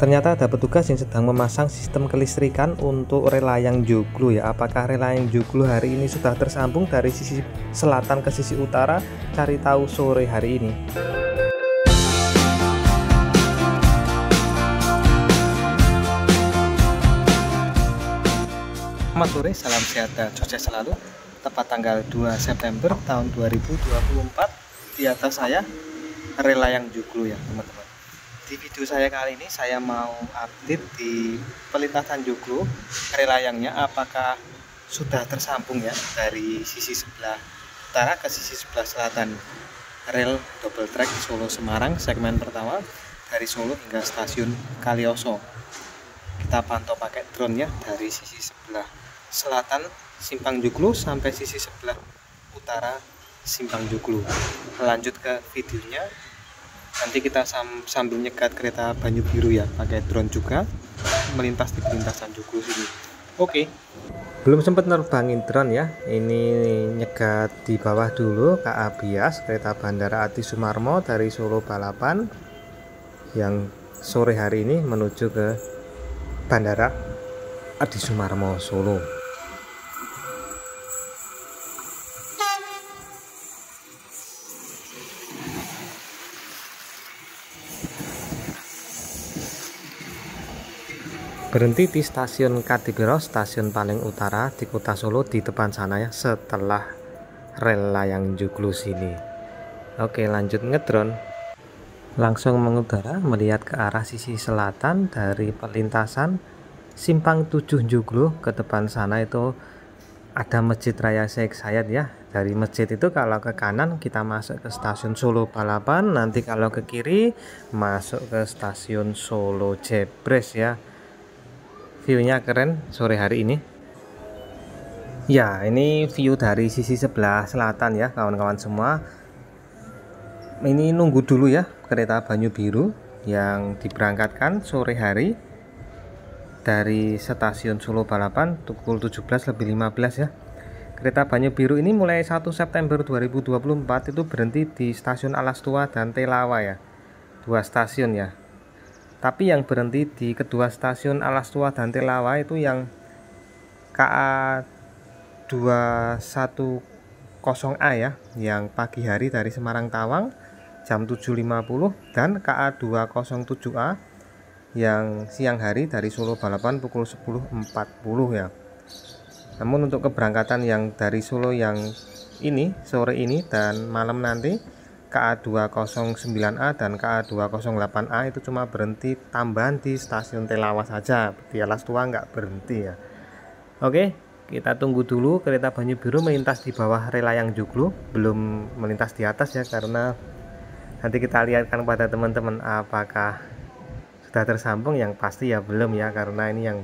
Ternyata ada petugas yang sedang memasang sistem kelistrikan untuk relayang Joglo ya. Apakah relayang Joglo hari ini sudah tersambung dari sisi selatan ke sisi utara? Cari tahu sore hari ini. Selamat sore, salam sehat dan sukses selalu. Tepat tanggal 2 September tahun 2024 di atas saya relayang Joglo ya, teman-teman di video saya kali ini saya mau update di pelintasan Joglo relayangnya apakah sudah tersambung ya dari sisi sebelah utara ke sisi sebelah selatan rel double track Solo Semarang segmen pertama dari Solo hingga stasiun Kalioso kita pantau pakai drone ya dari sisi sebelah selatan Simpang Joglo sampai sisi sebelah utara Simpang Joglo lanjut ke videonya nanti kita sambil nyekat kereta Banyu Biru ya pakai drone juga melintas di perlintasan Joglo sini oke okay. belum sempat nerbangin drone ya ini nyekat di bawah dulu KA Bias kereta Bandara Ati Sumarmo dari Solo Balapan yang sore hari ini menuju ke Bandara Adi Sumarmo Solo Berhenti di stasiun Kadipiro, stasiun paling utara di kota Solo di depan sana ya setelah rel layang juglu sini. Oke lanjut ngedron. Langsung mengudara melihat ke arah sisi selatan dari perlintasan simpang Tujuh juglu ke depan sana itu ada Masjid Raya Sheikh Sayat ya. Dari masjid itu kalau ke kanan kita masuk ke stasiun Solo Balapan, nanti kalau ke kiri masuk ke stasiun Solo Jebres ya viewnya keren sore hari ini ya ini view dari sisi sebelah selatan ya kawan-kawan semua ini nunggu dulu ya kereta Banyu Biru yang diberangkatkan sore hari dari stasiun Solo Balapan pukul 17 lebih 15 ya kereta Banyu Biru ini mulai 1 September 2024 itu berhenti di stasiun Alas Tua dan Telawa ya dua stasiun ya tapi yang berhenti di kedua stasiun Alas Tua dan Telawa itu yang KA 210A ya yang pagi hari dari Semarang Tawang jam 7.50 dan KA 207A yang siang hari dari Solo Balapan pukul 10.40 ya namun untuk keberangkatan yang dari Solo yang ini sore ini dan malam nanti KA209A dan KA208A itu cuma berhenti tambahan di stasiun Telawas saja di alas tua nggak berhenti ya oke kita tunggu dulu kereta Banyu Biru melintas di bawah rel yang belum melintas di atas ya karena nanti kita lihatkan pada teman-teman apakah sudah tersambung yang pasti ya belum ya karena ini yang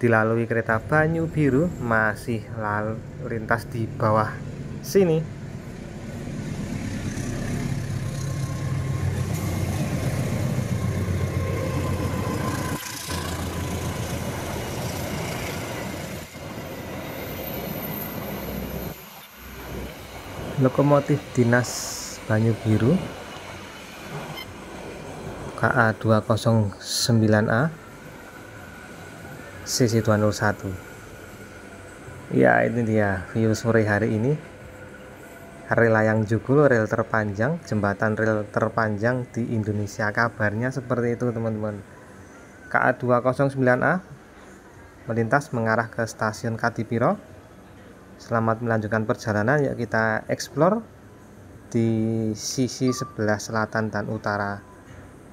dilalui kereta Banyu Biru masih lalu lintas di bawah sini lokomotif dinas Banyu Biru KA209A sisi 201 ya ini dia view sore hari ini rel layang jugul rel terpanjang jembatan rel terpanjang di Indonesia kabarnya seperti itu teman-teman KA209A melintas mengarah ke stasiun Katipiro Selamat melanjutkan perjalanan ya kita eksplor di sisi sebelah selatan dan utara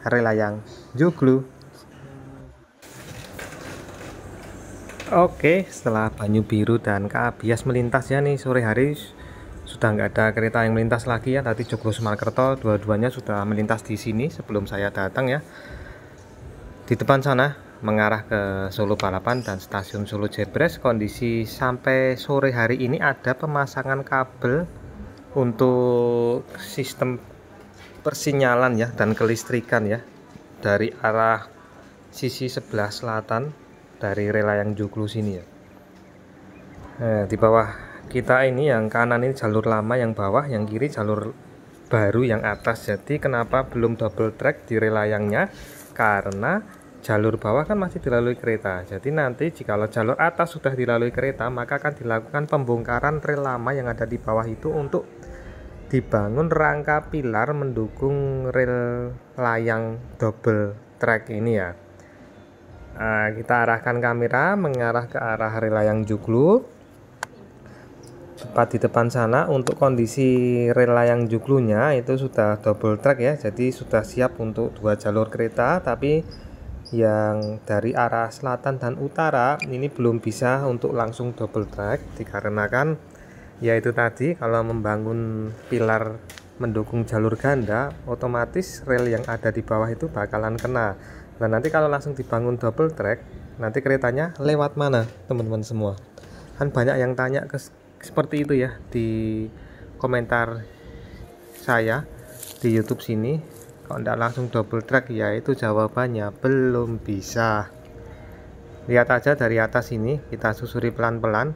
Relayang Joglo. Oke, setelah Banyu Biru dan Kabias melintas ya nih sore hari sudah nggak ada kereta yang melintas lagi ya. Tadi Joglo Semarkerto dua-duanya sudah melintas di sini sebelum saya datang ya. Di depan sana mengarah ke Solo Balapan dan stasiun Solo Jebres kondisi sampai sore hari ini ada pemasangan kabel untuk sistem persinyalan ya dan kelistrikan ya dari arah sisi sebelah selatan dari rela yang Joglo sini ya nah, di bawah kita ini yang kanan ini jalur lama yang bawah yang kiri jalur baru yang atas jadi kenapa belum double track di relayangnya karena jalur bawah kan masih dilalui kereta. Jadi nanti jikalau jalur atas sudah dilalui kereta, maka akan dilakukan pembongkaran rel lama yang ada di bawah itu untuk dibangun rangka pilar mendukung rel layang double track ini ya. Nah, kita arahkan kamera mengarah ke arah rel layang juglu tepat di depan sana untuk kondisi rel layang juglunya itu sudah double track ya jadi sudah siap untuk dua jalur kereta tapi yang dari arah selatan dan utara ini belum bisa untuk langsung double track dikarenakan yaitu tadi kalau membangun pilar mendukung jalur ganda otomatis rel yang ada di bawah itu bakalan kena nah nanti kalau langsung dibangun double track nanti keretanya lewat mana teman-teman semua kan banyak yang tanya ke, seperti itu ya di komentar saya di YouTube sini kalau tidak langsung double track ya itu jawabannya belum bisa lihat aja dari atas ini kita susuri pelan-pelan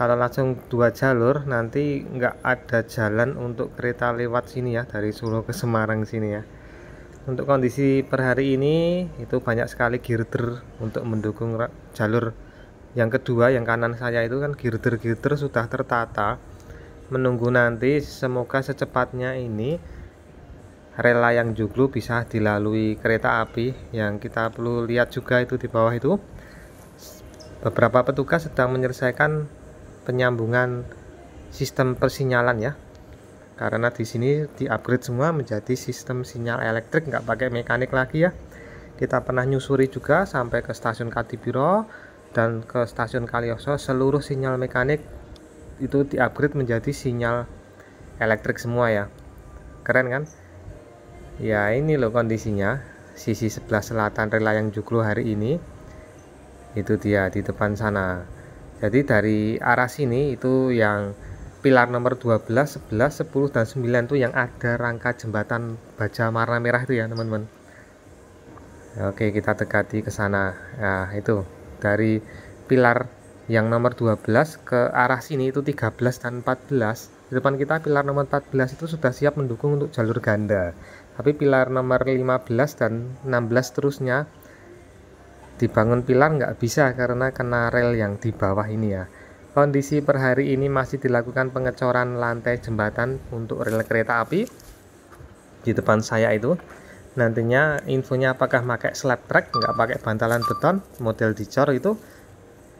kalau langsung dua jalur nanti nggak ada jalan untuk kereta lewat sini ya dari Solo ke Semarang sini ya untuk kondisi per hari ini itu banyak sekali girder untuk mendukung jalur yang kedua yang kanan saya itu kan girder-girder sudah tertata menunggu nanti semoga secepatnya ini rel layang joglo bisa dilalui kereta api yang kita perlu lihat juga itu di bawah itu beberapa petugas sedang menyelesaikan penyambungan sistem persinyalan ya karena di sini di upgrade semua menjadi sistem sinyal elektrik nggak pakai mekanik lagi ya kita pernah nyusuri juga sampai ke stasiun Katibiro dan ke stasiun Kalioso seluruh sinyal mekanik itu di upgrade menjadi sinyal elektrik semua ya keren kan ya ini loh kondisinya sisi sebelah selatan rela yang juklu hari ini itu dia di depan sana jadi dari arah sini itu yang pilar nomor 12 11 10 dan 9 itu yang ada rangka jembatan baja warna merah itu ya teman-teman Oke kita dekati ke sana nah itu dari pilar yang nomor 12 ke arah sini itu 13 dan 14 di depan kita pilar nomor 14 itu sudah siap mendukung untuk jalur ganda tapi pilar nomor 15 dan 16 terusnya dibangun pilar nggak bisa karena kena rel yang di bawah ini ya kondisi per hari ini masih dilakukan pengecoran lantai jembatan untuk rel kereta api di depan saya itu nantinya infonya apakah pakai slab track nggak pakai bantalan beton model dicor itu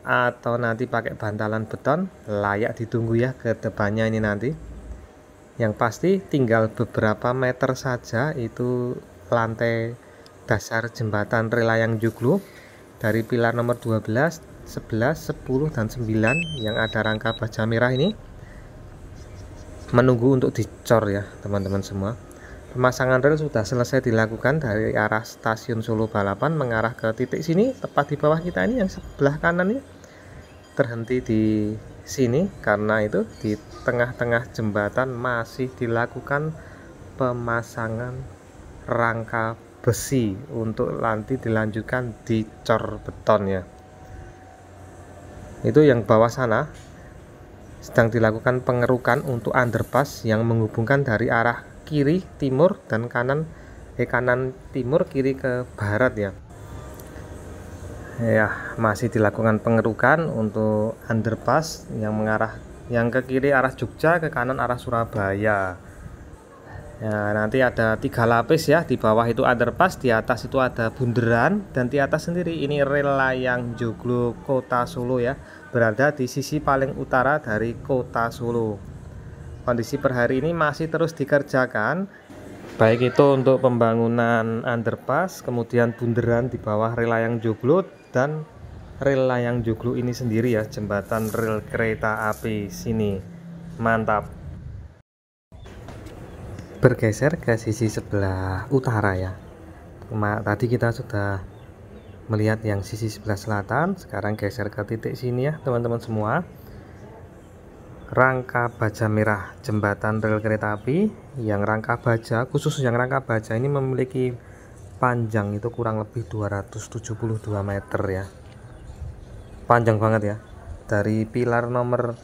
atau nanti pakai bantalan beton layak ditunggu ya ke depannya ini nanti yang pasti tinggal beberapa meter saja itu lantai dasar jembatan Relayang juglu dari pilar nomor 12, 11, 10, dan 9 yang ada rangka baja merah ini menunggu untuk dicor ya teman-teman semua pemasangan rel sudah selesai dilakukan dari arah stasiun Solo Balapan mengarah ke titik sini tepat di bawah kita ini yang sebelah kanan ini terhenti di sini karena itu di tengah-tengah jembatan masih dilakukan pemasangan rangka besi untuk nanti dilanjutkan di cor beton ya itu yang bawah sana sedang dilakukan pengerukan untuk underpass yang menghubungkan dari arah kiri timur dan kanan eh kanan timur kiri ke barat ya ya masih dilakukan pengerukan untuk underpass yang mengarah yang ke kiri arah Jogja ke kanan arah Surabaya ya, nanti ada tiga lapis ya di bawah itu underpass di atas itu ada bunderan dan di atas sendiri ini rel layang Joglo Kota Solo ya berada di sisi paling utara dari Kota Solo kondisi per hari ini masih terus dikerjakan baik itu untuk pembangunan underpass kemudian bunderan di bawah rel layang Joglo jembatan rel layang joglo ini sendiri ya jembatan rel kereta api sini mantap bergeser ke sisi sebelah utara ya tadi kita sudah melihat yang sisi sebelah selatan sekarang geser ke titik sini ya teman-teman semua rangka baja merah jembatan rel kereta api yang rangka baja khusus yang rangka baja ini memiliki panjang itu kurang lebih 272 meter ya panjang banget ya dari pilar nomor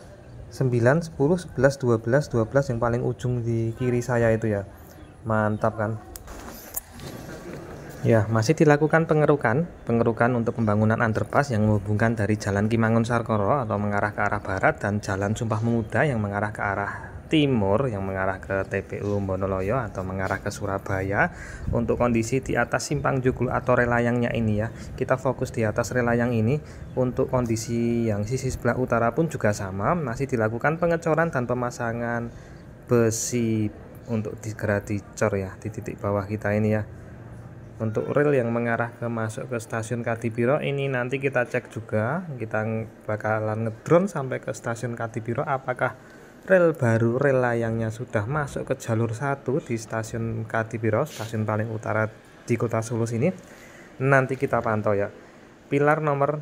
9, 10, 11, 12, 12 yang paling ujung di kiri saya itu ya mantap kan ya masih dilakukan pengerukan pengerukan untuk pembangunan underpass yang menghubungkan dari jalan Kimangun Sarkoro atau mengarah ke arah barat dan jalan Sumpah Muda yang mengarah ke arah timur yang mengarah ke TPU Bonoloyo atau mengarah ke Surabaya untuk kondisi di atas simpang jugul atau relayangnya ini ya kita fokus di atas relayang ini untuk kondisi yang sisi sebelah utara pun juga sama masih dilakukan pengecoran dan pemasangan besi untuk segera dicor ya di titik bawah kita ini ya untuk rel yang mengarah ke masuk ke stasiun Katibiro ini nanti kita cek juga kita bakalan ngedrone sampai ke stasiun Katibiro apakah rel baru rel layangnya sudah masuk ke jalur 1 di stasiun Katibiro, stasiun paling utara di kota Solo sini. Nanti kita pantau ya. Pilar nomor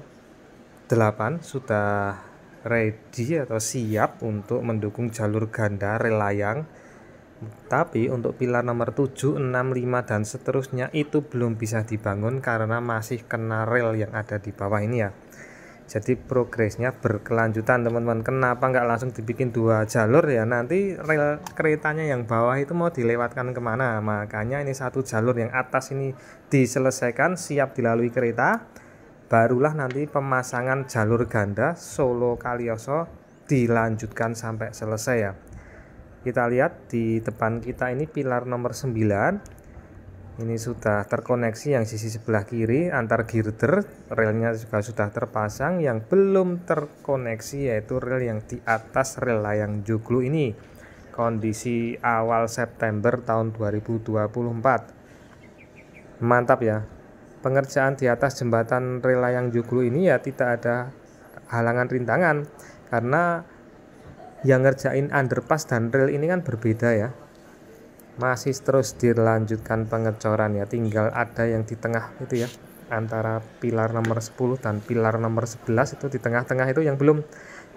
8 sudah ready atau siap untuk mendukung jalur ganda rel layang. Tapi untuk pilar nomor 7, 6, 5 dan seterusnya itu belum bisa dibangun karena masih kena rel yang ada di bawah ini ya jadi progresnya berkelanjutan teman-teman kenapa nggak langsung dibikin dua jalur ya nanti rel keretanya yang bawah itu mau dilewatkan kemana makanya ini satu jalur yang atas ini diselesaikan siap dilalui kereta barulah nanti pemasangan jalur ganda Solo Kalioso dilanjutkan sampai selesai ya kita lihat di depan kita ini pilar nomor 9 ini sudah terkoneksi yang sisi sebelah kiri antar girder relnya juga sudah terpasang yang belum terkoneksi yaitu rel yang di atas rel layang joglo ini kondisi awal September tahun 2024 mantap ya pengerjaan di atas jembatan rel layang joglo ini ya tidak ada halangan rintangan karena yang ngerjain underpass dan rel ini kan berbeda ya masih terus dilanjutkan pengecoran ya tinggal ada yang di tengah itu ya antara pilar nomor 10 dan pilar nomor 11 itu di tengah-tengah itu yang belum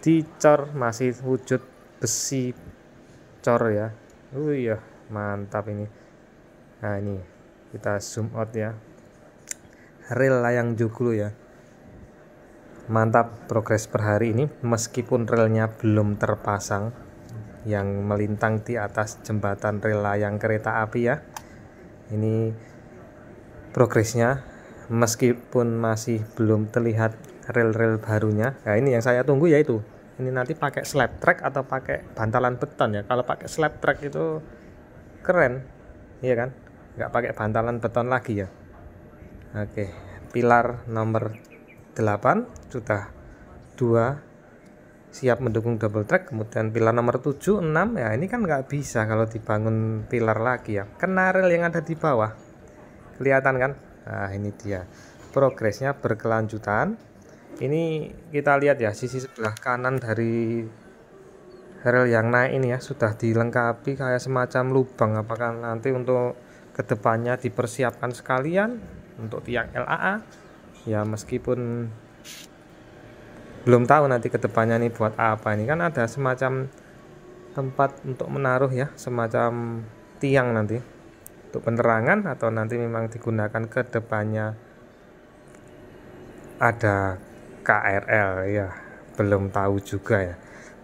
dicor masih wujud besi cor ya Oh iya mantap ini nah ini kita zoom out ya rel layang joglo ya mantap progres per hari ini meskipun relnya belum terpasang yang melintang di atas jembatan rel layang kereta api ya. Ini progresnya meskipun masih belum terlihat rel-rel barunya. Nah, ini yang saya tunggu yaitu ini nanti pakai slab track atau pakai bantalan beton ya. Kalau pakai slab track itu keren, iya kan? Nggak pakai bantalan beton lagi ya. Oke, pilar nomor 8 sudah dua siap mendukung double track kemudian pilar nomor 7 6 ya ini kan nggak bisa kalau dibangun pilar lagi ya kena rel yang ada di bawah kelihatan kan nah ini dia progresnya berkelanjutan ini kita lihat ya sisi sebelah kanan dari rel yang naik ini ya sudah dilengkapi kayak semacam lubang apakah nanti untuk kedepannya dipersiapkan sekalian untuk tiang LAA ya meskipun belum tahu nanti kedepannya nih buat apa ini kan ada semacam tempat untuk menaruh ya semacam tiang nanti untuk penerangan atau nanti memang digunakan kedepannya ada KRL ya belum tahu juga ya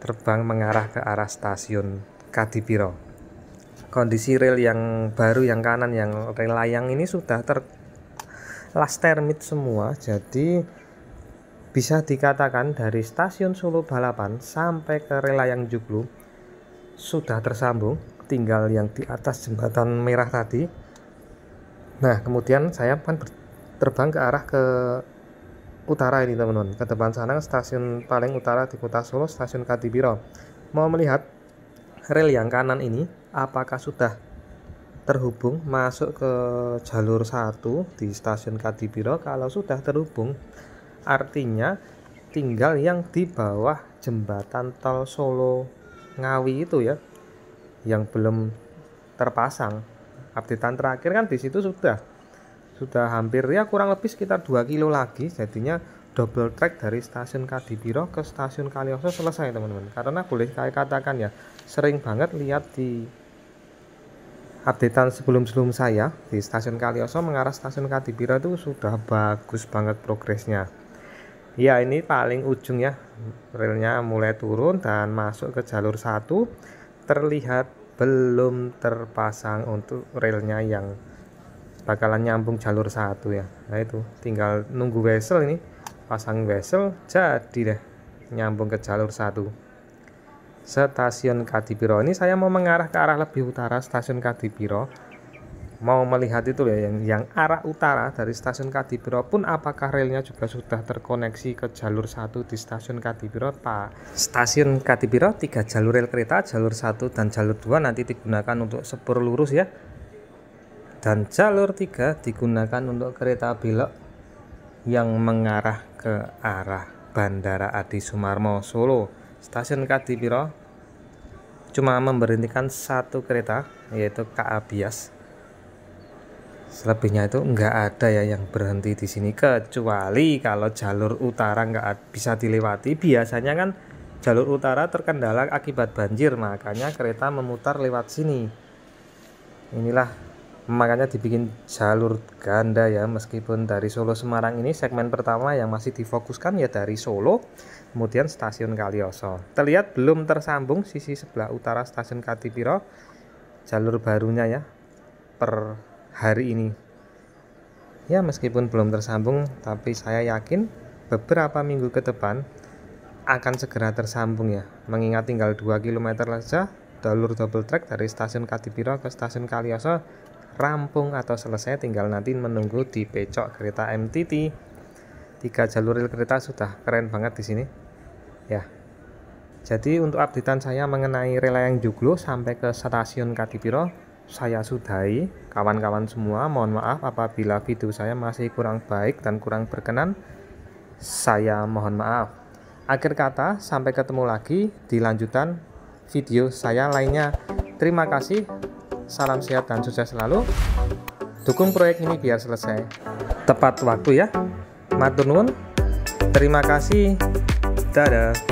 terbang mengarah ke arah stasiun Kadipiro kondisi rel yang baru yang kanan yang rel layang ini sudah termit semua jadi bisa dikatakan dari stasiun Solo Balapan sampai ke Relayang Juglu sudah tersambung, tinggal yang di atas jembatan merah tadi. Nah, kemudian saya akan terbang ke arah ke utara ini teman-teman ke depan sana stasiun paling utara di kota Solo stasiun Katibiro mau melihat rel yang kanan ini apakah sudah terhubung masuk ke jalur satu di stasiun Katibiro kalau sudah terhubung artinya tinggal yang di bawah jembatan tol Solo Ngawi itu ya yang belum terpasang updatean terakhir kan di situ sudah sudah hampir ya kurang lebih sekitar 2 kilo lagi jadinya double track dari stasiun Kadipiro ke stasiun Kalioso selesai teman-teman karena boleh saya katakan ya sering banget lihat di updatean sebelum-sebelum saya di stasiun Kalioso mengarah stasiun Kadipiro itu sudah bagus banget progresnya ya ini paling ujung ya relnya mulai turun dan masuk ke jalur satu terlihat belum terpasang untuk relnya yang bakalan nyambung jalur satu ya nah itu tinggal nunggu wesel ini pasang wesel jadi deh nyambung ke jalur satu stasiun Kadipiro ini saya mau mengarah ke arah lebih utara stasiun Kadipiro mau melihat itu ya yang yang arah utara dari stasiun Kadipiro pun apakah relnya juga sudah terkoneksi ke jalur satu di stasiun Kadipiro Pak stasiun Kadipiro tiga jalur rel kereta jalur satu dan jalur dua nanti digunakan untuk sepur lurus ya dan jalur tiga digunakan untuk kereta belok yang mengarah ke arah Bandara Adi Sumarmo Solo stasiun Kadipiro cuma memberhentikan satu kereta yaitu KA Bias selebihnya itu nggak ada ya yang berhenti di sini kecuali kalau jalur utara nggak bisa dilewati biasanya kan jalur utara terkendala akibat banjir makanya kereta memutar lewat sini inilah makanya dibikin jalur ganda ya meskipun dari Solo Semarang ini segmen pertama yang masih difokuskan ya dari Solo kemudian stasiun Kalioso terlihat belum tersambung sisi sebelah utara stasiun Katipiro jalur barunya ya per hari ini. Ya, meskipun belum tersambung, tapi saya yakin beberapa minggu ke depan akan segera tersambung ya. Mengingat tinggal 2 km saja jalur double track dari stasiun Katipiro ke stasiun Kalioso rampung atau selesai tinggal nanti menunggu di pecok kereta MTT. Tiga jalur rel kereta sudah keren banget di sini. Ya. Jadi untuk updatean saya mengenai rel yang juglo sampai ke stasiun Kadipiro saya sudahi. Kawan-kawan semua, mohon maaf apabila video saya masih kurang baik dan kurang berkenan. Saya mohon maaf. Akhir kata, sampai ketemu lagi di lanjutan video saya lainnya. Terima kasih, salam sehat dan sukses selalu. Dukung proyek ini biar selesai tepat waktu ya. Matur Terima kasih. Dadah.